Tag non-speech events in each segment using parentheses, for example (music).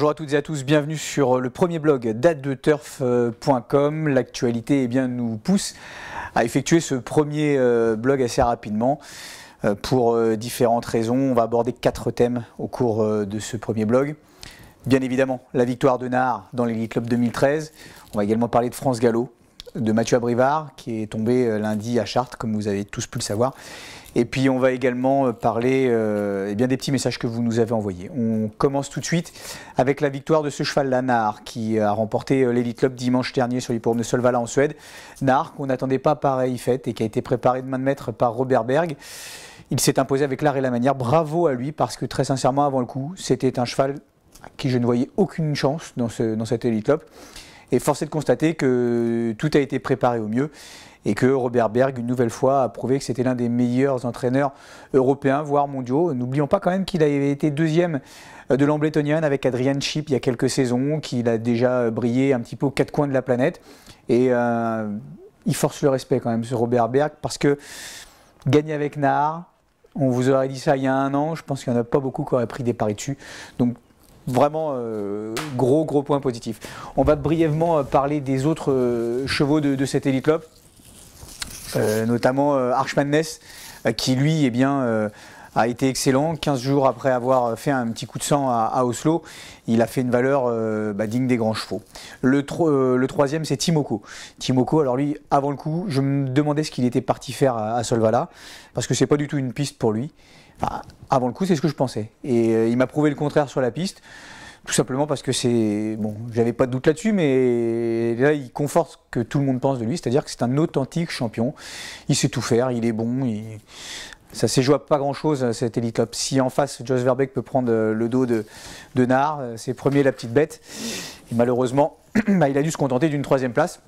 Bonjour à toutes et à tous, bienvenue sur euh, le premier blog date euh, L'actualité turfcom eh bien, nous pousse à effectuer ce premier euh, blog assez rapidement. Pour différentes raisons, on va aborder quatre thèmes au cours de ce premier blog. Bien évidemment, la victoire de Nard dans l'Elite Club 2013. On va également parler de France Gallo, de Mathieu Abrivard, qui est tombé lundi à Chartres, comme vous avez tous pu le savoir. Et puis on va également euh, parler euh, eh bien des petits messages que vous nous avez envoyés. On commence tout de suite avec la victoire de ce cheval là, qui a remporté euh, l'Elite Club dimanche dernier sur l'hippodrome de Solvala en Suède. Nahar, qu'on n'attendait pas pareil fête et qui a été préparé de main de maître par Robert Berg. Il s'est imposé avec l'art et la manière. Bravo à lui, parce que très sincèrement, avant le coup, c'était un cheval à qui je ne voyais aucune chance dans, ce, dans cette Elite Club. Et force est de constater que tout a été préparé au mieux et que Robert Berg, une nouvelle fois, a prouvé que c'était l'un des meilleurs entraîneurs européens, voire mondiaux. N'oublions pas quand même qu'il avait été deuxième de l'Ambletonian avec Adrian Chip il y a quelques saisons, qu'il a déjà brillé un petit peu aux quatre coins de la planète. Et euh, il force le respect quand même, sur Robert Berg, parce que gagner avec Nard, on vous aurait dit ça il y a un an, je pense qu'il n'y en a pas beaucoup qui auraient pris des paris dessus. Donc vraiment euh, gros gros point positif. On va brièvement euh, parler des autres euh, chevaux de, de cette Elite Lop, notamment Archman Ness, qui lui eh bien, a été excellent. 15 jours après avoir fait un petit coup de sang à, Oslo, il a fait une valeur euh, bah, digne des grands chevaux. Le, tro euh, le troisième, c'est Timoko. Timoko, alors lui, avant le coup, je me demandais ce qu'il était parti faire à, Solvala, parce que c'est pas du tout une piste pour lui. avant le coup, c'est ce que je pensais. Et euh, il m'a prouvé le contraire sur la piste. Tout simplement parce que c'est. Bon, j'avais pas de doute là-dessus, mais là, il conforte ce que tout le monde pense de lui, c'est-à-dire que c'est un authentique champion. Il sait tout faire, il est bon. Il... Ça ne joué pas grand-chose, euh, cet hélicoptère. Si en face, Jos Verbeck peut prendre euh, le dos de, de Nard, euh, c'est premier la petite bête. Et malheureusement, (clears throat) bah, il a dû se contenter d'une troisième place.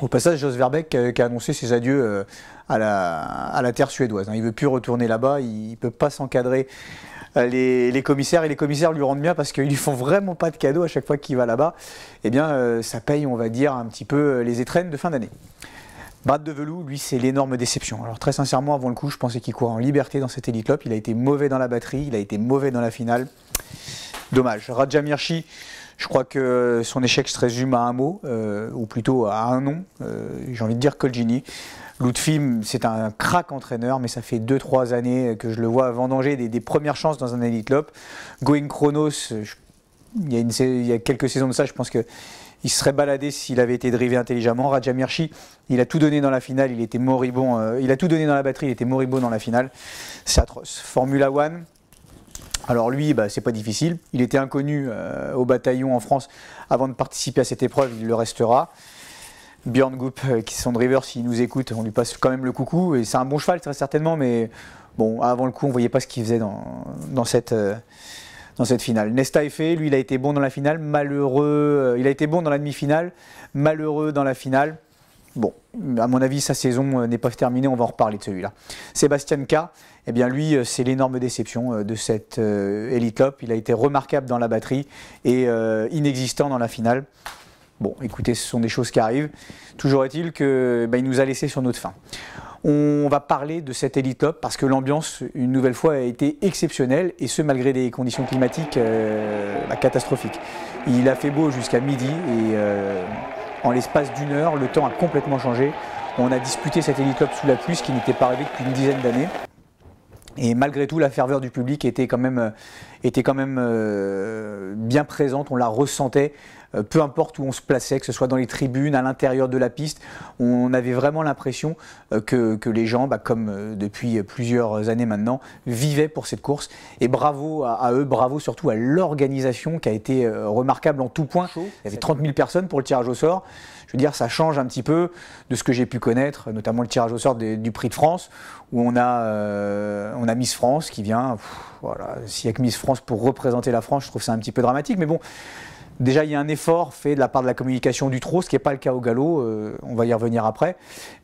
Au passage, Jos Verbeck qui a annoncé ses adieux à la, terre suédoise. Hein. Il ne veut plus retourner là-bas, il ne peut pas s'encadrer les, commissaires et les commissaires lui rendent bien parce qu'ils lui font vraiment pas de cadeaux à chaque fois qu'il va là-bas, eh bien ça paye on va dire un petit peu les étrennes de fin d'année. Brad de lui, c'est l'énorme déception. Alors très sincèrement, avant le coup, je pensais qu'il courait en liberté dans cet Elite Club. Il a été mauvais dans la batterie, il a été mauvais dans la finale. Dommage. Raja Mirchi, je crois que son échec se résume à un mot, euh, ou plutôt à un nom. Euh, j'ai envie de dire Colgini. Lutfim, c'est un crack entraîneur, mais ça fait 2-3 années que je le vois vendanger des, premières chances dans un Elite Club. Going Chronos, il y a quelques saisons de ça, je pense que il serait baladé s'il avait été drivé intelligemment. Raja Mirchi, il a tout donné dans la finale, il était moribond, euh, il a tout donné dans la batterie, il était moribond dans la finale. C'est atroce. Formula One, alors lui, bah, c'est pas difficile. Il était inconnu euh, au bataillon en France avant de participer à cette épreuve, il le restera. Bjorn Goup, euh, qui son driver, s'il nous écoute, on lui passe quand même le coucou. Et c'est un bon cheval, très certainement, mais bon, avant le coup, on voyait pas ce qu'il faisait dans cette dans cette finale. Nesta est lui il a été bon dans la finale, malheureux, euh, il a été bon dans la demi-finale, malheureux dans la finale. Bon, à mon avis, sa saison euh, n'est pas terminée, on va en reparler de celui-là. Sébastien K, eh bien lui, euh, c'est l'énorme déception de cette Elite Il a été remarquable dans la batterie et inexistant dans la finale. Bon, écoutez, ce sont des choses qui arrivent. Toujours est-il qu'il bah, nous a laissé sur notre faim. On va parler de cet Elite parce que l'ambiance, une nouvelle fois, a été exceptionnelle et ce malgré des conditions climatiques euh, bah, catastrophiques. Il a fait beau jusqu'à midi et euh, en l'espace d'une heure, le temps a complètement changé. On a disputé cet Elite sous la pluie, qui n'était pas arrivé depuis une dizaine d'années. Et malgré tout, la ferveur du public était quand même, euh, était quand même euh, bien présente, on la ressentait, euh, peu importe où on se plaçait, que ce soit dans les tribunes, à l'intérieur de la piste, on avait vraiment l'impression que, les gens, bah, comme depuis plusieurs années maintenant, vivaient pour cette course. Et bravo à eux, bravo surtout à l'organisation qui a été remarquable en tout point. Il y avait 30 000 personnes pour le tirage au sort je veux dire, ça change un petit peu de ce que j'ai pu connaître, notamment le tirage au sort du Prix de France, où on a, euh, Miss France qui vient. voilà, s'il n'y a que Miss France pour représenter la France, je trouve ça un petit peu dramatique, mais bon. Déjà, il y a un effort fait de la part de la communication du trot, ce qui n'est pas le cas au galop, euh, on va y revenir après.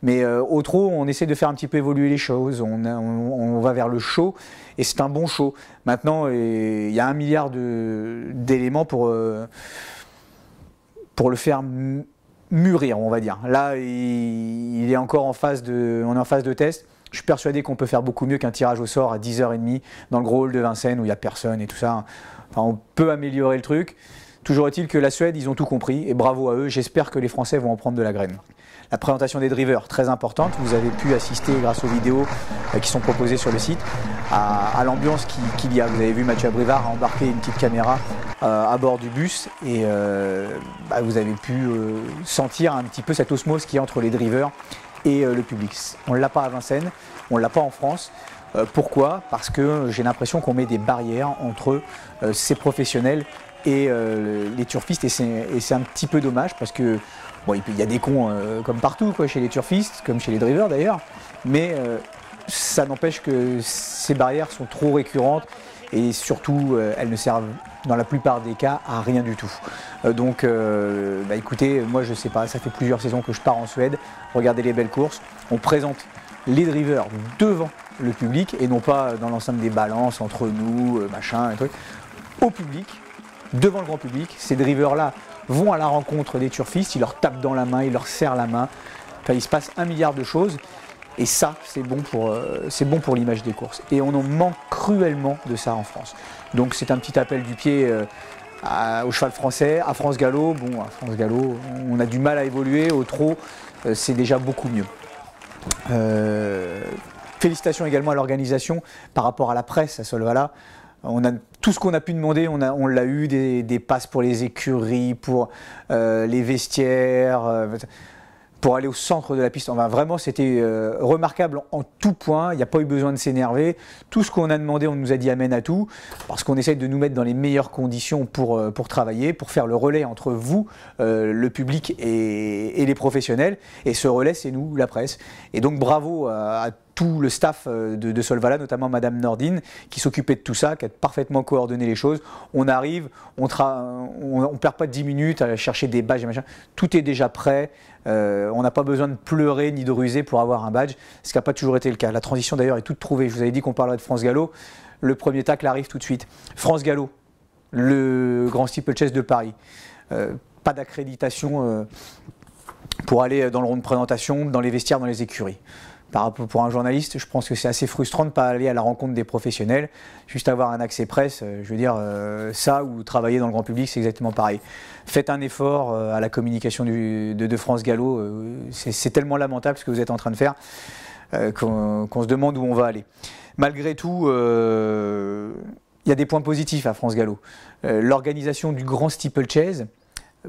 Mais euh, au trot, on essaie de faire un petit peu évoluer les choses, on, va vers le show, et c'est un bon show. Maintenant, il y a un milliard d'éléments pour, pour le faire mûrir, on va dire. Là, il, est encore en phase de, on est en phase de test. Je suis persuadé qu'on peut faire beaucoup mieux qu'un tirage au sort à 10h30 dans le gros hall de Vincennes où il n'y a personne et tout ça. on peut améliorer le truc. Toujours est-il que la Suède, ils ont tout compris et bravo à eux. J'espère que les Français vont en prendre de la graine. La présentation des drivers, très importante. Vous avez pu assister grâce aux vidéos euh, qui sont proposées sur le site à, l'ambiance qu'il y a. Vous avez vu Mathieu Abrivard embarquer une petite caméra euh, à bord du bus et euh, bah, vous avez pu sentir un petit peu cette osmose qui est entre les drivers et le public. On ne l'a pas à Vincennes, on ne l'a pas en France. pourquoi Parce que j'ai l'impression qu'on met des barrières entre ces professionnels et euh, les turfistes. Et c'est un petit peu dommage parce que, bon, il y a des cons euh, comme partout, quoi, chez les turfistes, comme chez les drivers d'ailleurs. Mais euh, ça n'empêche que ces barrières sont trop récurrentes et surtout, elles ne servent dans la plupart des cas à rien du tout. donc, bah, écoutez, moi je sais pas, ça fait plusieurs saisons que je pars en Suède. Regardez les belles courses. On présente les drivers devant le public et non pas dans l'ensemble des balances entre nous, machin, et truc, au public devant le grand public. Ces drivers-là vont à la rencontre des turfistes, ils leur tapent dans la main, ils leur serrent la main. Enfin, il se passe un milliard de choses. Et ça, c'est bon pour, euh, bon pour l'image des courses. Et on en manque cruellement de ça en France. Donc c'est un petit appel du pied euh, au cheval français, à France Gallo. Bon, à France Gallo, on a du mal à évoluer. Au trot, euh, c'est déjà beaucoup mieux. Félicitations également à l'organisation par rapport à la presse à Solvala. On a tout ce qu'on a pu demander, on, l'a eu, des, passes pour les écuries, pour euh, les vestiaires, euh, pour aller au centre de la piste. Enfin, vraiment, c'était euh, remarquable en, tout point. Il n'y a pas eu besoin de s'énerver. Tout ce qu'on a demandé, on nous a dit amène à tout, parce qu'on essaye de nous mettre dans les meilleures conditions pour, pour travailler, pour faire le relais entre vous, le public et, les professionnels. Et ce relais, c'est nous, la presse. Et donc, bravo à, tous tout le staff euh, de, Solvala, notamment Madame Nordine, qui s'occupait de tout ça, qui a parfaitement coordonné les choses. On arrive, on ne perd pas 10 minutes à chercher des badges machin. Tout est déjà prêt. Euh, on n'a pas besoin de pleurer ni de ruser pour avoir un badge, ce qui n'a pas toujours été le cas. La transition d'ailleurs est toute trouvée. Je vous avais dit qu'on parlerait de France Gallo. Le premier tacle arrive tout de suite. France Gallo, le grand steeplechase de Paris. Euh, pas d'accréditation pour aller dans le rond de présentation, dans les vestiaires, dans les écuries par rapport pour un journaliste, je pense que c'est assez frustrant de ne pas aller à la rencontre des professionnels, juste avoir un accès presse, euh, je veux dire, euh, ça ou travailler dans le grand public, c'est exactement pareil. Faites un effort euh, à la communication de, France Gallo, c'est tellement lamentable ce que vous êtes en train de faire qu'on se demande où on va aller. Malgré tout, il y a des points positifs à France Gallo. L'organisation du grand steeplechase,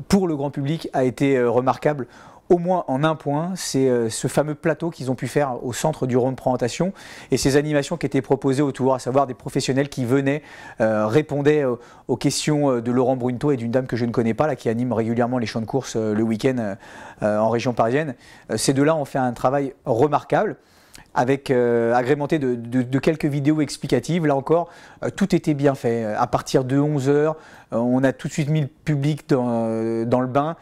pour le grand public a été remarquable au moins en un point, c'est euh, ce fameux plateau qu'ils ont pu faire au centre du rond de présentation et ces animations qui étaient proposées autour, à savoir des professionnels qui venaient, euh, répondaient euh, aux questions de Laurent Brunto et d'une dame que je ne connais pas, là, qui anime régulièrement les champs de course le week-end en région parisienne. Ces deux-là ont fait un travail remarquable avec agrémenté de, quelques vidéos explicatives. Là encore, tout était bien fait. À partir de 11h, on a tout de suite mis le public dans le bain.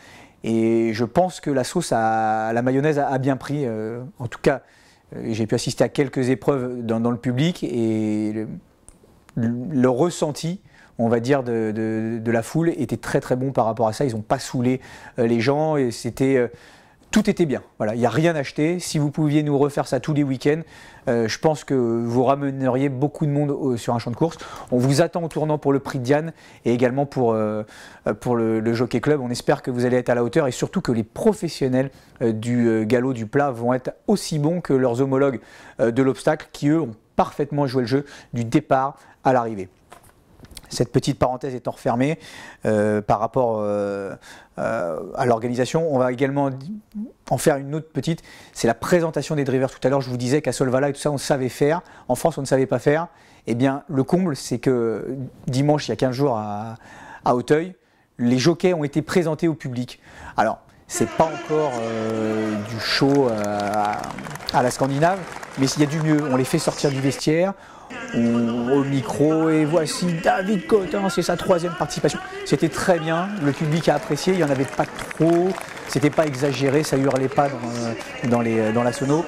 Et je pense que la sauce, à la mayonnaise a, bien pris. Euh, en tout cas, euh, j'ai pu assister à quelques épreuves dans, le public et le, ressenti, on va dire, de, de, la foule était très très bon par rapport à ça. Ils n'ont pas saoulé euh, les gens et c'était tout était bien. Voilà, il n'y a rien acheté. Si vous pouviez nous refaire ça tous les week-ends, euh, je pense que vous ramèneriez beaucoup de monde sur un champ de course. On vous attend au tournant pour le prix de Diane et également pour, euh, euh, pour le, Jockey Club. On espère que vous allez être à la hauteur et surtout que les professionnels du galop du plat vont être aussi bons que leurs homologues de l'obstacle qui, eux, ont parfaitement joué le jeu du départ à l'arrivée. Cette petite parenthèse étant refermée euh, par rapport euh, euh, à l'organisation, on va également en faire une autre petite, c'est la présentation des drivers. Tout à l'heure, je vous disais qu'à Solvala et tout ça, on savait faire. En France, on ne savait pas faire. Eh bien, le comble, c'est que dimanche, il y a 15 jours à, Auteuil, les jockeys ont été présentés au public. Alors, c'est pas encore du show à la Scandinave, mais il y a du mieux, on les fait sortir du vestiaire, au micro et voici David Cotin, hein, c'est sa troisième participation. C'était très bien, le public a apprécié, il n'y en avait pas trop, c'était pas exagéré, ça hurlait pas euh, euh, dans, la sono.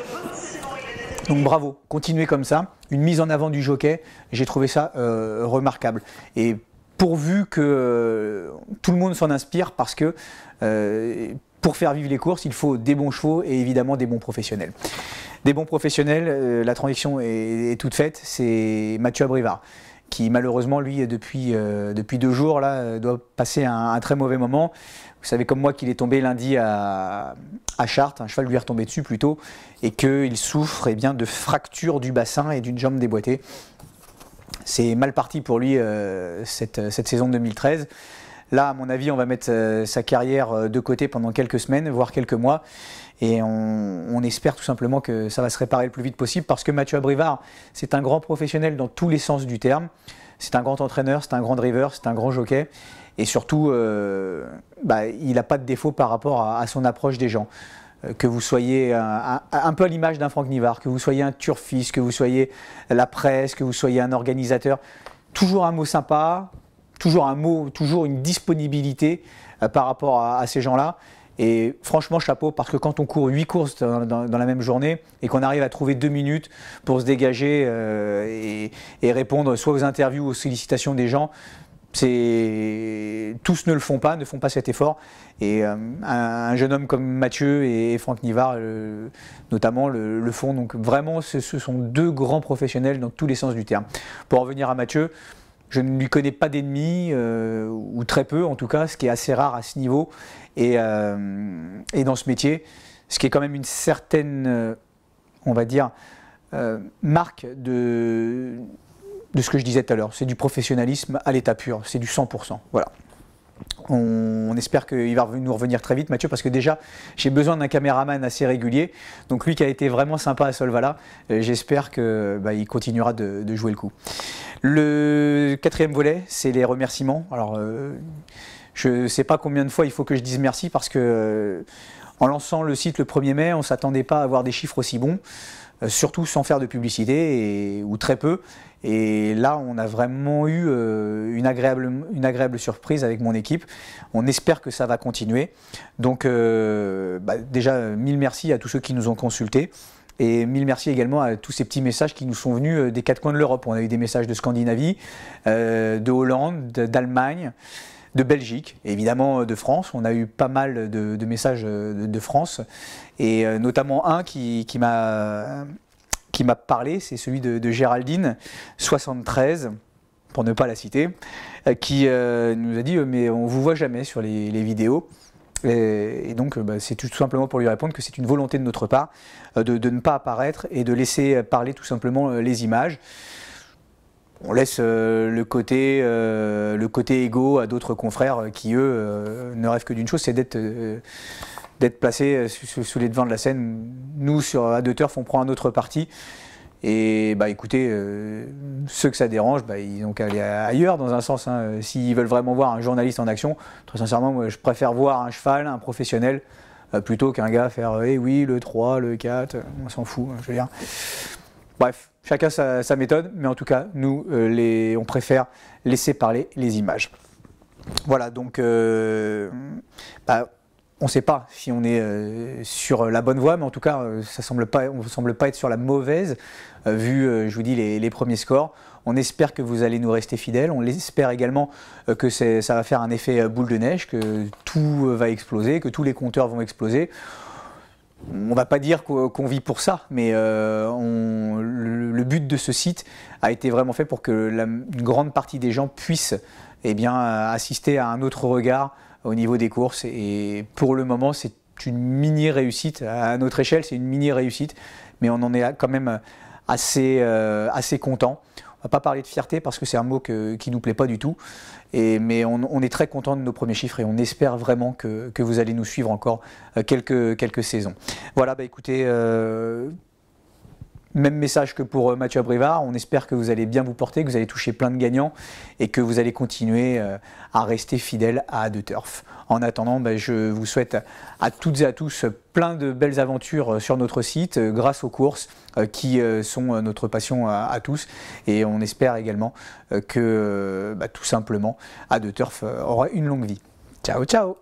Donc bravo, continuez comme ça, une mise en avant du jockey, j'ai trouvé ça euh, remarquable. Et pourvu que tout le monde s'en inspire parce que pour faire vivre les courses, il faut des bons chevaux et évidemment des bons professionnels. Des bons professionnels, euh, la transition est, toute faite, c'est Mathieu Abrivard qui malheureusement, lui, depuis, euh, depuis deux jours, là, euh, doit passer un, très mauvais moment. Vous savez comme moi qu'il est tombé lundi à, à, Chartres, un cheval lui est retombé dessus plutôt, et qu'il souffre eh bien, de fractures du bassin et d'une jambe déboîtée. C'est mal parti pour lui cette, cette saison 2013. Là, à mon avis, on va mettre sa carrière de côté pendant quelques semaines, voire quelques mois. Et on, espère tout simplement que ça va se réparer le plus vite possible parce que Mathieu Abrivard, c'est un grand professionnel dans tous les sens du terme. C'est un grand entraîneur, c'est un grand driver, c'est un grand jockey. Et surtout, euh, bah, il n'a pas de défaut par rapport à, son approche des gens euh, que vous soyez un, peu à l'image d'un Franck Nivard, que vous soyez un turfiste, que vous soyez la presse, que vous soyez un organisateur, toujours un mot sympa, toujours un mot, toujours une disponibilité euh, par rapport à ces gens-là. Et franchement, chapeau, parce que quand on court huit courses dans, la même journée et qu'on arrive à trouver 2 minutes pour se dégager euh, et, répondre soit aux interviews, aux sollicitations des gens, tous ne le font pas, ne font pas cet effort. Et euh, un, jeune homme comme Mathieu et, Franck Nivard, euh, notamment, le, font. Donc vraiment, ce, sont deux grands professionnels dans tous les sens du terme. Pour en venir à Mathieu, je ne lui connais pas d'ennemis, ou très peu en tout cas, ce qui est assez rare à ce niveau. Euh, et, dans ce métier, ce qui est quand même une certaine, euh, on va dire, euh, marque de, de ce que je disais tout à l'heure. C'est du professionnalisme à l'état pur, c'est du 100%. Voilà. On, espère qu'il va nous revenir très vite, Mathieu, parce que déjà, j'ai besoin d'un caméraman assez régulier. Donc lui qui a été vraiment sympa à Solvala, j'espère qu'il bah, continuera de, jouer le coup. Le quatrième volet, c'est les remerciements. Alors, je ne sais pas combien de fois il faut que je dise merci parce que euh, en lançant le site le 1er mai, on ne s'attendait pas à avoir des chiffres aussi bons, euh, surtout sans faire de publicité ou très peu. Et là, on a vraiment eu euh, une, agréable, surprise avec mon équipe. On espère que ça va continuer. Donc bah, déjà, mille merci à tous ceux qui nous ont consultés. Et mille merci également à tous ces petits messages qui nous sont venus des quatre coins de l'Europe. On a eu des messages de Scandinavie, de Hollande, d'Allemagne de Belgique, évidemment euh, de France. On a eu pas mal de, messages euh, de, France, et euh, notamment un qui, m'a qui m'a parlé, c'est celui de, Géraldine, 73, pour ne pas la citer, qui nous a dit Mais on vous voit jamais sur les, vidéos. Et, donc, bah, c'est tout simplement pour lui répondre que c'est une volonté de notre part de, de, ne pas apparaître et de laisser parler tout simplement les images on laisse euh, le, côté, euh, le côté égo à d'autres confrères euh, qui, eux, ne rêvent que d'une chose, c'est d'être d'être placé sous, les devants de la scène. Nous, sur à deux on prend un autre parti. Et bah écoutez, ceux que ça dérange, bah, ils ont qu'à aller ailleurs dans un sens. Hein. S'ils veulent vraiment voir un journaliste en action, très sincèrement, moi, je préfère voir un cheval, un professionnel, plutôt qu'un gars faire eh oui, le 3, le 4, on s'en fout, hein, je veux dire. Bref, chacun sa, méthode, mais en tout cas, nous, euh, on préfère laisser parler les images. Voilà, donc euh, bah, on ne sait pas si on est euh, sur la bonne voie, mais en tout cas, ça semble pas, on ne semble pas être sur la mauvaise, vu, je vous dis, les, premiers scores. On espère que vous allez nous rester fidèles, on espère également que ça va faire un effet boule de neige, que tout va exploser, que tous les compteurs vont exploser on ne va pas dire qu'on vit pour ça, mais on, le, but de ce site a été vraiment fait pour que une grande partie des gens puissent eh bien, euh, assister à un autre regard au niveau des courses. Et pour le moment, c'est une mini réussite. À notre échelle, c'est une mini réussite, mais on en est quand même assez, euh, assez content. On va pas parler de fierté parce que c'est un mot qui qui nous plaît pas du tout. Et, mais on, est très content de nos premiers chiffres et on espère vraiment que, vous allez nous suivre encore euh, quelques, quelques saisons. Voilà, bah écoutez. Même message que pour euh, Mathieu Abrivard, on espère que vous allez bien vous porter, que vous allez toucher plein de gagnants et que vous allez continuer euh, à rester fidèle à De Turf. En attendant, ben, je vous souhaite à toutes et à tous plein de belles aventures euh, sur notre site grâce aux courses qui sont notre passion à tous et on espère également que ben, tout simplement à De Turf aura une longue vie. Ciao ciao